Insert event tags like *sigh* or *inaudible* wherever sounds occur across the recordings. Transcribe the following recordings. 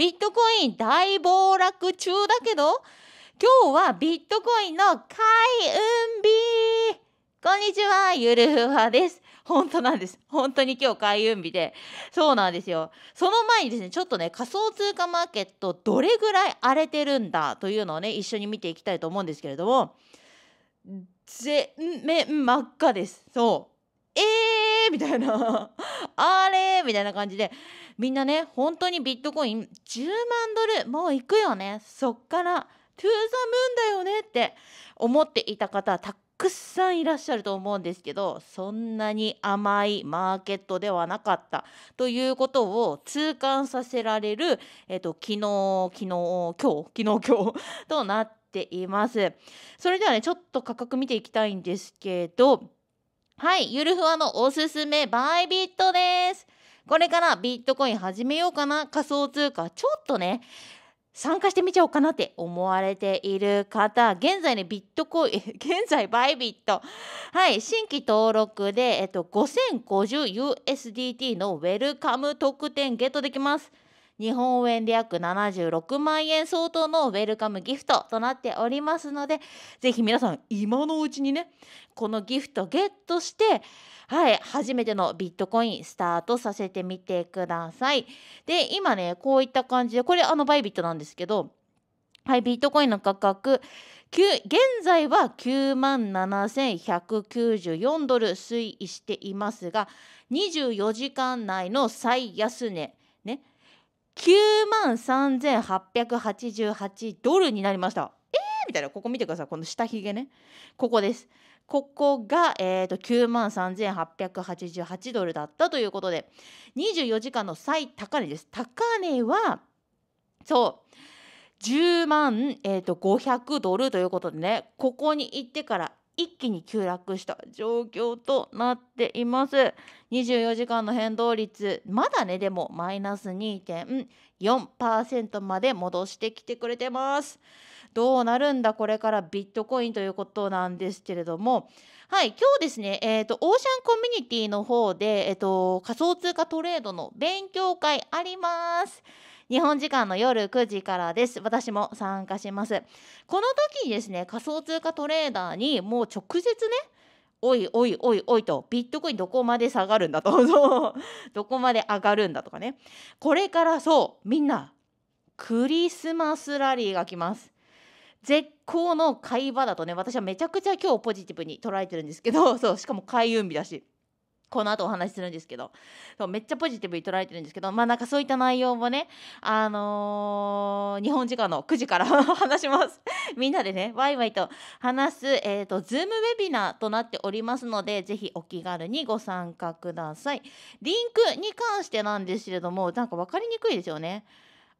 ビットコイン大暴落中だけど、今日はビットコインの開運日こんにちは、ゆるふわです。本当なんです。本当に今日開運日で。そうなんですよ。その前にですね、ちょっとね、仮想通貨マーケットどれぐらい荒れてるんだというのをね、一緒に見ていきたいと思うんですけれども、全面真っ赤です。そう。えーみたいな。*laughs* あれみたいな感じで。みんなね本当にビットコイン10万ドルもういくよねそっからトゥーザムーンだよねって思っていた方たくさんいらっしゃると思うんですけどそんなに甘いマーケットではなかったということを痛感させられる、えっと、昨日昨日今日昨日今日 *laughs* となっています。それではねちょっと価格見ていきたいんですけどはいゆるふわのおすすめバイビットです。これからビットコイン始めようかな仮想通貨ちょっとね参加してみちゃおうかなって思われている方、現在ね、ビットコイン、*laughs* 現在、バイビット。はい、新規登録で、えっと、5050USDT のウェルカム特典ゲットできます。日本円で約76万円相当のウェルカムギフトとなっておりますのでぜひ皆さん今のうちにねこのギフトゲットしてはい初めてのビットコインスタートさせてみてください。で今ねこういった感じでこれあのバイビットなんですけどはい、ビットコインの価格現在は9万7194ドル推移していますが24時間内の最安値9万3888ドルになりました。えーみたいなここ見てくださいこの下ひげねここです。ここが、えーと、9万3888ドルだったということで24時間の最高値です。高値はそう10万、えーと、と500ドルということでねここに行ってから一気に急落した状況となっています24時間の変動率まだねでもマイナス2.4%まで戻してきてくれてますどうなるんだこれからビットコインということなんですけれどもはい今日ですね、えーと、オーシャンコミュニティの方で、えーと仮想通貨トレードの勉強会あります。日本時間の夜9時からです私も参加しますこの時にですね仮想通貨トレーダーにもう直接ねおいおいおいおいとビットコインどこまで下がるんだと *laughs* どこまで上がるんだとかねこれからそうみんなクリスマスラリーが来ます絶好の買い場だとね私はめちゃくちゃ今日ポジティブに捉えてるんですけどそうしかも開運日だしこの後お話しするんですけどめっちゃポジティブに捉えてるんですけどまあなんかそういった内容もねあのー、日本時間の9時から *laughs* 話しますみんなでねワイワイと話すえっ、ー、とズームウェビナーとなっておりますのでぜひお気軽にご参加くださいリンクに関してなんですけれどもなんか分かりにくいですよね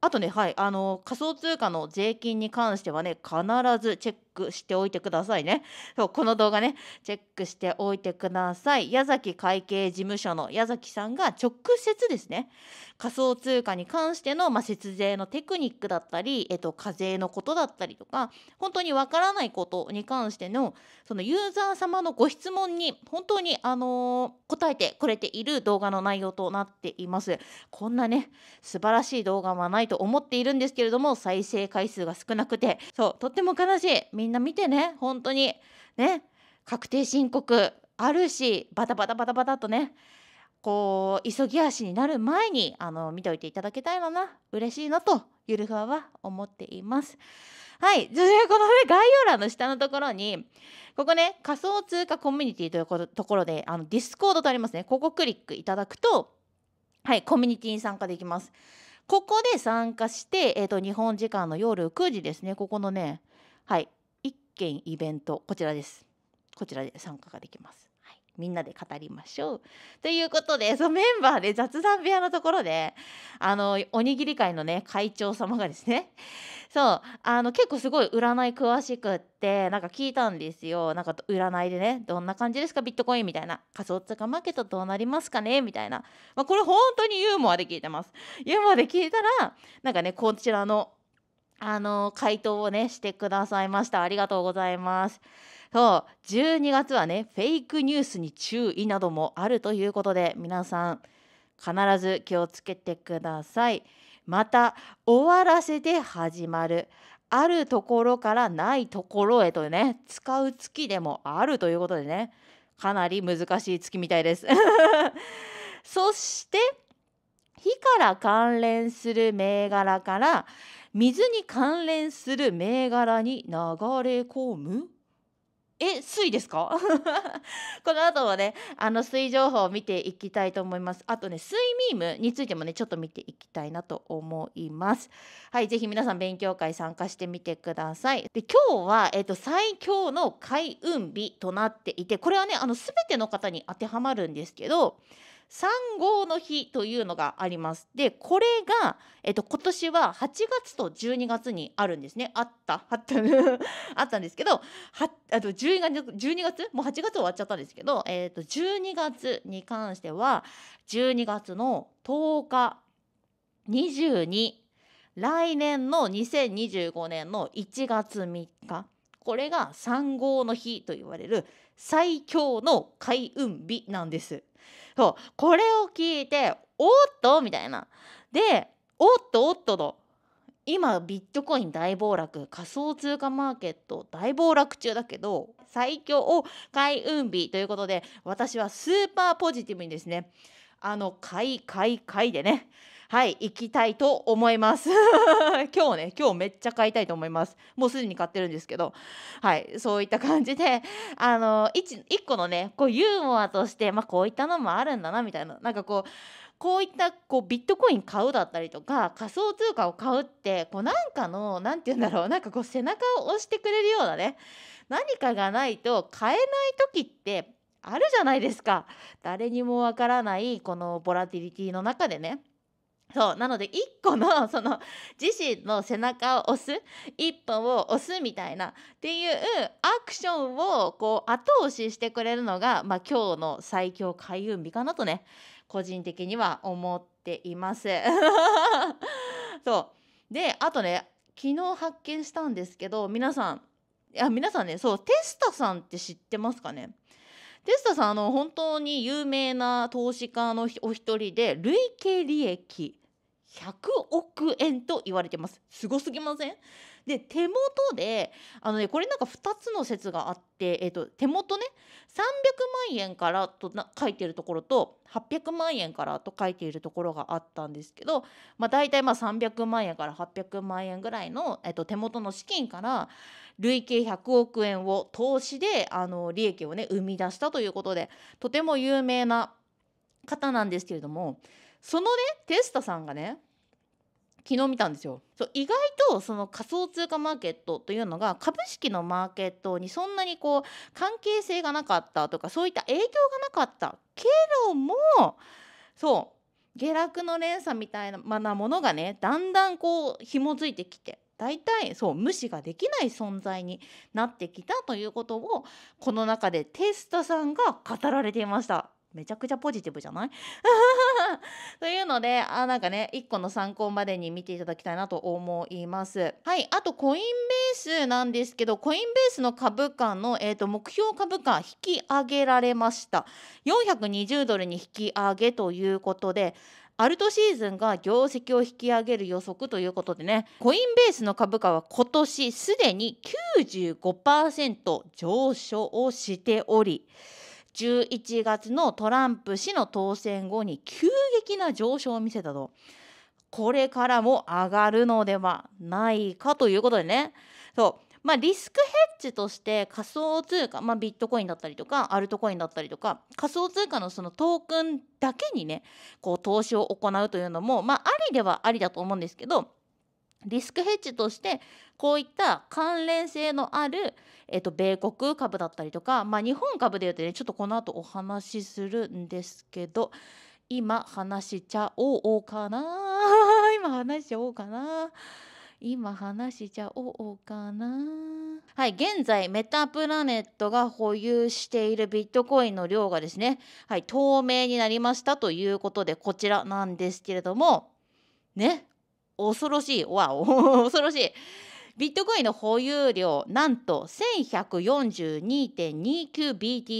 あとね、はい、あの仮想通貨の税金に関してはね、必ずチェッククしておいてくださいね。そうこの動画ね、チェックしておいてください。矢崎会計事務所の矢崎さんが直接ですね、仮想通貨に関しての、まあ、節税のテクニックだったり、えっと、課税のことだったりとか、本当にわからないことに関しての、そのユーザー様のご質問に本当に、あのー、答えてくれている動画の内容となっています。こんなね、素晴らしい動画はないと思っているんですけれども、再生回数が少なくて、そう、とっても悲しい。みんな見てね本当にね確定申告あるしバタバタバタバタとねこう急ぎ足になる前にあの見ておいていただけたいのな嬉しいなとゆるふわは思っています。はい。そて、このね、概要欄の下のところに、ここね、仮想通貨コミュニティというところで、あの、ディスコードとありますね。ここクリックいただくと、はい、コミュニティに参加できます。ここで参加して、えっ、ー、と、日本時間の夜9時ですね。ここのね、はい、件イベントこちらですこちらで参加ができます、はい、みんなで語りましょうということでそのメンバーで雑談部屋のところであのおにぎり会のね会長様がですねそうあの結構すごい占い詳しくってなんか聞いたんですよなんか占いでねどんな感じですかビットコインみたいな仮想通貨マーケットどうなりますかねみたいな、まあ、これ本当にユーモアで聞いてますユーモアで聞いたらなんかねこちらのあの回答をねしてくださいましたありがとうございますそう12月はねフェイクニュースに注意などもあるということで皆さん必ず気をつけてくださいまた終わらせて始まるあるところからないところへとね使う月でもあるということでねかなり難しい月みたいです *laughs* そして火から関連する銘柄から水に関連する銘柄に流れ込むえ水ですか *laughs* この後はねあの水情報を見ていきたいと思いますあとね水ミームについてもねちょっと見ていきたいなと思いますはいぜひ皆さん勉強会参加してみてくださいで今日はえっ、ー、と最強の開運日となっていてこれはねあの全ての方に当てはまるんですけど三号の日というのがあります。でこれが、えっと、今年は8月と12月にあるんですね。あった *laughs* あったあったんですけどはあと12月 ,12 月もう8月終わっちゃったんですけど、えっと、12月に関しては12月の10日22来年の2025年の1月3日これが3号の日と言われる最強の開運日なんです。そうこれを聞いておっとみたいなでおっとおっとと今ビットコイン大暴落仮想通貨マーケット大暴落中だけど最強を開運日ということで私はスーパーポジティブにですねあの買い買い買いでねはい行きたいと思います *laughs* 今日ね今日めっちゃ買いたいと思いますもうすでに買ってるんですけどはいそういった感じであの 1, 個のねこうユーモアとして、まあ、こういったのもあるんだなみたいななんかこうこういったこうビットコイン買うだったりとか仮想通貨を買うってこうなんかの何て言うんだろうなんかこう背中を押してくれるようなね何かがないと買えない時ってあるじゃないですか誰にもわからないこのボラティリティの中でねそうなので1個の *laughs* その自身の背中を押す一本を押すみたいなっていうアクションをこう後押ししてくれるのが、まあ、今日の最強開運日かなとね個人的には思っています。*laughs* そうであとね昨日発見したんですけど皆さんいや皆さんねそうテスタさんって知ってますかねテスタさんあの本当に有名な投資家のお一人で累計利益100億円と言われてますすごすぎませんで手元であの、ね、これなんか2つの説があって、えーと、手元ね300万円からとな書いてるところと800万円からと書いているところがあったんですけど、まあ、大体まあ300万円から800万円ぐらいの、えーと手元の資金から累計100億円を投資であの利益をね生み出したということでとても有名な方なんですけれどもそのねテスタさんがね昨日見たんですよそう意外とその仮想通貨マーケットというのが株式のマーケットにそんなにこう関係性がなかったとかそういった影響がなかったけどもそう下落の連鎖みたいなものがねだんだんこう紐づいてきて大体そう無視ができない存在になってきたということをこの中でテスタさんが語られていました。めちゃくちゃポジティブじゃない *laughs* というのであなんかね1個の参考までに見ていただきたいなと思います。はいあとコインベースなんですけどコインベースの株価の、えーと目標株価引き上げられました420ドルに引き上げということでアルトシーズンが業績を引き上げる予測ということでねコインベースの株価は今年すでに95%上昇をしており11月のトランプ氏の当選後に急激な上昇を見せたと。これからも上がるのではないかということでねそうまあ、リスクヘッジとして仮想通貨、まあ、ビットコインだったりとかアルトコインだったりとか仮想通貨のそのトークンだけにねこう投資を行うというのも、まあ、ありではありだと思うんですけどリスクヘッジとしてこういった関連性のある、えっと、米国株だったりとか、まあ、日本株でいうとねちょっとこの後お話しするんですけど今話しちゃおうかな *laughs* 今話しちゃおうかな。今話しちゃおうかなはい現在メタプラネットが保有しているビットコインの量がですねはい透明になりましたということでこちらなんですけれどもね恐ろしいわお *laughs* 恐ろしいビットコインの保有量なんと 1142.29BTC30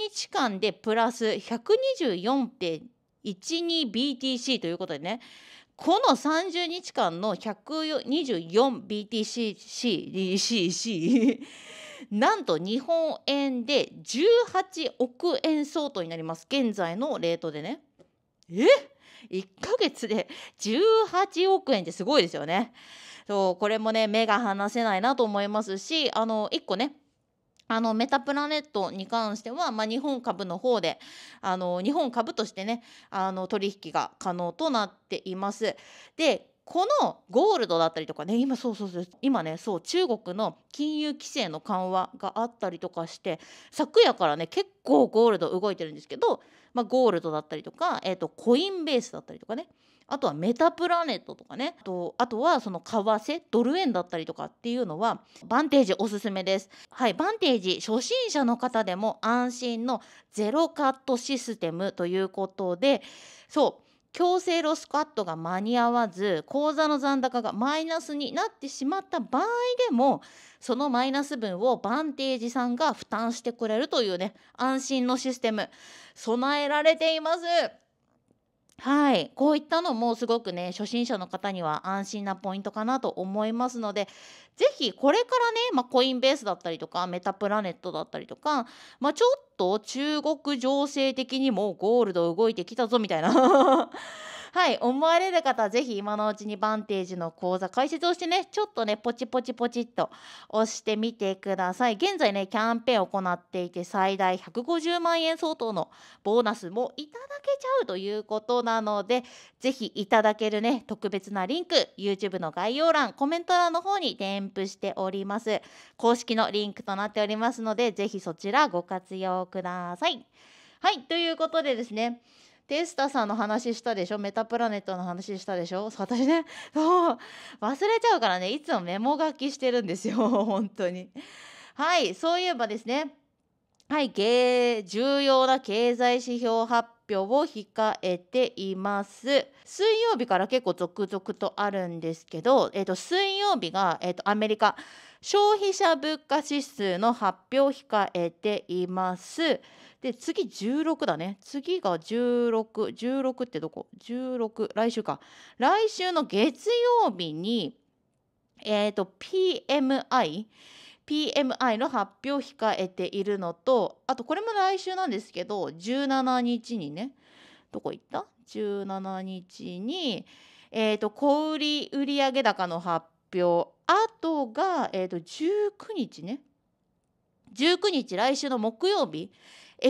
日間でプラス 124.12BTC ということでねこの30日間の 124BTCCDCC なんと日本円で18億円相当になります現在のレートでねえ1ヶ月で18億円ってすごいですよねそうこれもね目が離せないなと思いますしあの1個ねあのメタプラネットに関しては、まあ、日本株の方であの日本株としてねあの取引が可能となっています。でこのゴールドだったりとかね今そうそうそう今ねそう中国の金融規制の緩和があったりとかして昨夜からね結構ゴールド動いてるんですけど、まあ、ゴールドだったりとか、えーと、とコインベースだったりとかねあとはメタプラネットとかねとあとはその為替ドル円だったりとかっていうのはバンテージおすすめです。はい、バンテージ初心者の方でも安心のゼロカットシステムということでそう強制ロスカットが間に合わず口座の残高がマイナスになってしまった場合でもそのマイナス分をバンテージさんが負担してくれるというね安心のシステム備えられています。はい、こういったのもすごくね初心者の方には安心なポイントかなと思いますので是非これからね、まあ、コインベースだったりとかメタプラネットだったりとか、まあ、ちょっと中国情勢的にもゴールド動いてきたぞみたいなはい思われる方はぜひ今のうちにバンテージの講座解説をしてねちょっとねポチポチポチっと押してみてください現在ねキャンペーンを行っていて最大150万円相当のボーナスもいただけちゃうということなのでぜひいただけるね特別なリンク YouTube の概要欄コメント欄の方に添付しております公式のリンクとなっておりますのでぜひそちらご活用くださいはいということでですねテスタさんの話したでしょメタプラネットの話したでしょ私ねそ *laughs* う忘れちゃうからねいつもメモ書きしてるんですよ *laughs* 本当にはいそういえばですねはい重要な経済指標発表を控えています水曜日から結構続々とあるんですけど、えー、と水曜日が、えー、とアメリカ消費者物価指数の発表を控えています。で次16だね次が1616 16ってどこ ?16 来週か来週の月曜日にえっ、ー、と PMI PMI の発表を控えているのとあとこれも来週なんですけど17日にねどこ行った ?17 日に、えーと、小売売上高の発表あとが、えーと19日ね19日来週の木曜日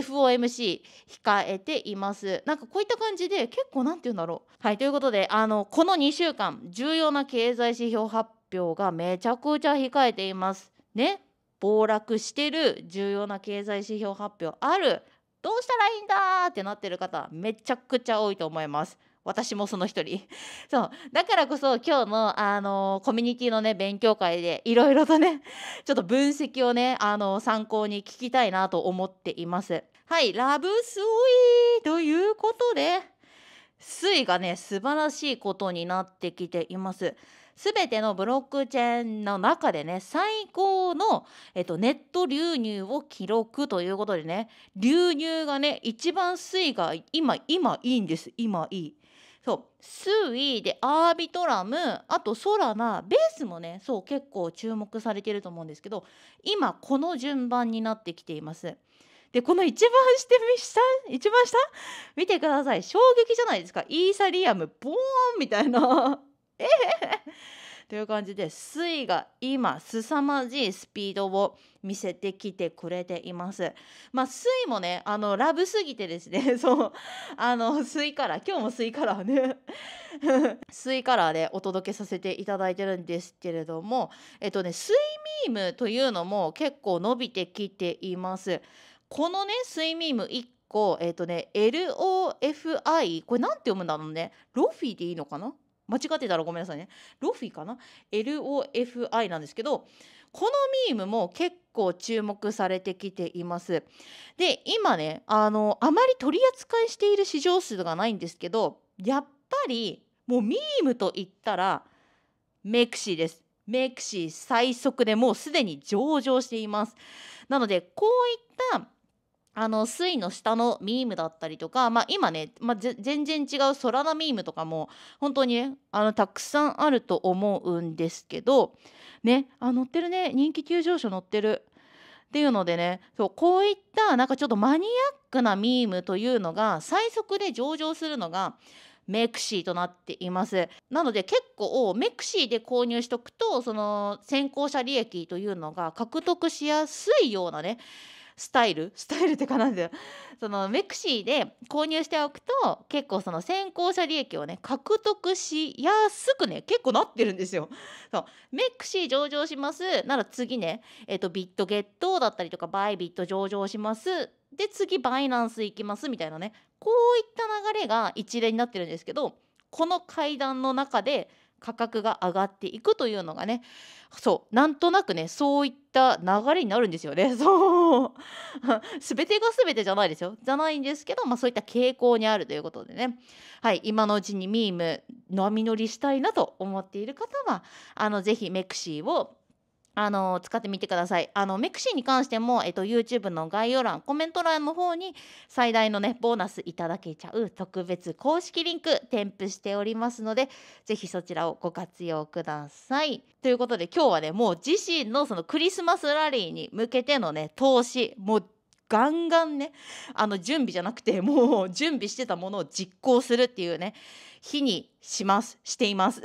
FOMC 控えていますなんかこういった感じで結構なんて言うんだろうはいということであのこの2週間重要な経済指標発表がめちゃくちゃ控えていますね暴落してる重要な経済指標発表あるどうしたらいいんだってなってる方めちゃくちゃ多いと思います私もその一人 *laughs* そうだからこそ今日の、あのー、コミュニティのね勉強会でいろいろとね *laughs* ちょっと分析をね、あのー、参考に聞きたいなと思っています。はいラブスイということで水がね素晴らしいことになってきています。すべてのブロックチェーンの中でね最高の、えっと、ネット流入を記録ということでね流入がね一番水が今今いいんです今いい。そうスイでアービトラムあとソラナベースもねそう結構注目されてると思うんですけど今この順番になってきています。でこの一番下一番下見てください衝撃じゃないですかイーサリアムボーンみたいなえーという感じで水が今凄まじいスピードを見せてきてくれています。まあ、水もねあのラブすぎてですね *laughs* そうあの水カラー今日も水カラーね水カラーでお届けさせていただいてるんですけれどもえっとね水ミームというのも結構伸びてきています。このね水ミーム1個えっとね LOFI これ何て読むんだろうねロフィでいいのかな間違ってたらごめんなさいねロフィかな LOFI なんですけどこのミームも結構注目されてきていますで今ねあのあまり取り扱いしている市場数がないんですけどやっぱりもうミームといったらメクシーですメクシー最速でもうすでに上場していますなのでこういったあの水の下のミームだったりとか、まあ、今ね、まあ、全然違う空のミームとかも本当にねあのたくさんあると思うんですけどねあ乗ってるね人気急上昇乗ってるっていうのでねそうこういったなんかちょっとマニアックなミームというのが最速で上場するのがメクシーとなっていますなので結構メクシーで購入しとくとその先行者利益というのが獲得しやすいようなねスタイル *laughs* スタイルってかなんだよそのメクシーで購入しておくと結構その先行者利益をね獲得しやすくね結構なってるんですよそうメクシー上場しますなら次ねえっ、ー、とビットゲットだったりとかバイビット上場しますで次バイナンス行きますみたいなねこういった流れが一例になってるんですけどこの階段の中で価格が上がっていくというのがねそうなんとなくねそういった流れになるんですよね *laughs* そう全てが全てじゃないですよじゃないんですけど、まあ、そういった傾向にあるということでねはい今のうちにミーム波乗りしたいなと思っている方はあのぜひメクシーをあの使ってみてください。あのメクシーに関しても、えっと、YouTube の概要欄コメント欄の方に最大のねボーナスいただけちゃう特別公式リンク添付しておりますので是非そちらをご活用ください。ということで今日はねもう自身のそのクリスマスラリーに向けてのね投資もうガンガンねあの準備じゃなくて *laughs* もう準備してたものを実行するっていうね日にしますしています。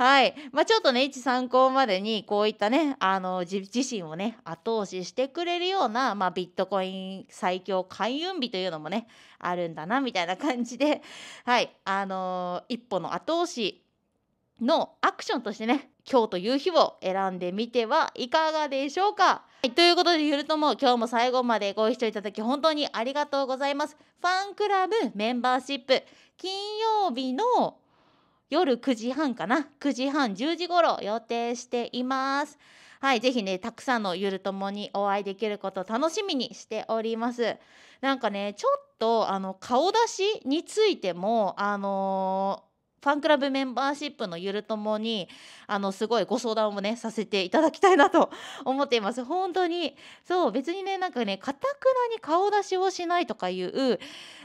はい。まあ、ちょっとね、一参考までに、こういったね、あの、自自身をね、後押ししてくれるような、まあ、ビットコイン最強開運日というのもね、あるんだな、みたいな感じで、*laughs* はい。あのー、一歩の後押しのアクションとしてね、今日という日を選んでみてはいかがでしょうか。はい、ということでゆるとも今日も最後までご視聴いただき本当にありがとうございます。ファンクラブメンバーシップ金曜日の夜9時半かな9時半10時ろ予定しています。はい、ぜひね、たくさんのゆるともにお会いできることを楽しみにしております。なんかね、ちょっとあの顔出しについても、あのーファンクラブメンバーシップのゆるともにあのすごいご相談をねさせていただきたいなと *laughs* 思っています本当にそう別にねなんかねかたくなに顔出しをしないとかいう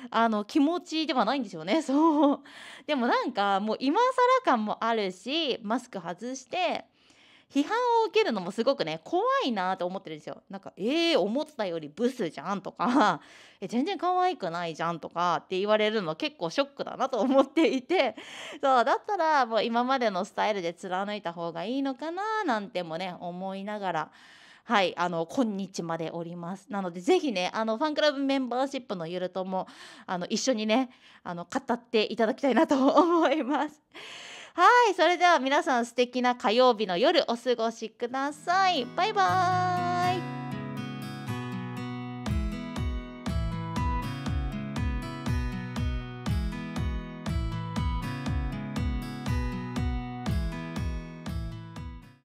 あの気持ちではないんですよね *laughs* そうでもなんかもう今更感もあるしマスク外して批判を受けるのもすごくね怖いなと思ってるんですよ。なんか「えー、思ったよりブスじゃん」とか「*laughs* え全然可愛くないじゃん」とかって言われるの結構ショックだなと思っていて *laughs* そうだったらもう今までのスタイルで貫いた方がいいのかななんてもね思いながら。はい、あの今日までおります。なのでぜひね、あのファンクラブメンバーシップのゆるともあの一緒にね、あの語っていただきたいなと思います。はいそれでは皆さん素敵な火曜日の夜お過ごしくださいバイバーイ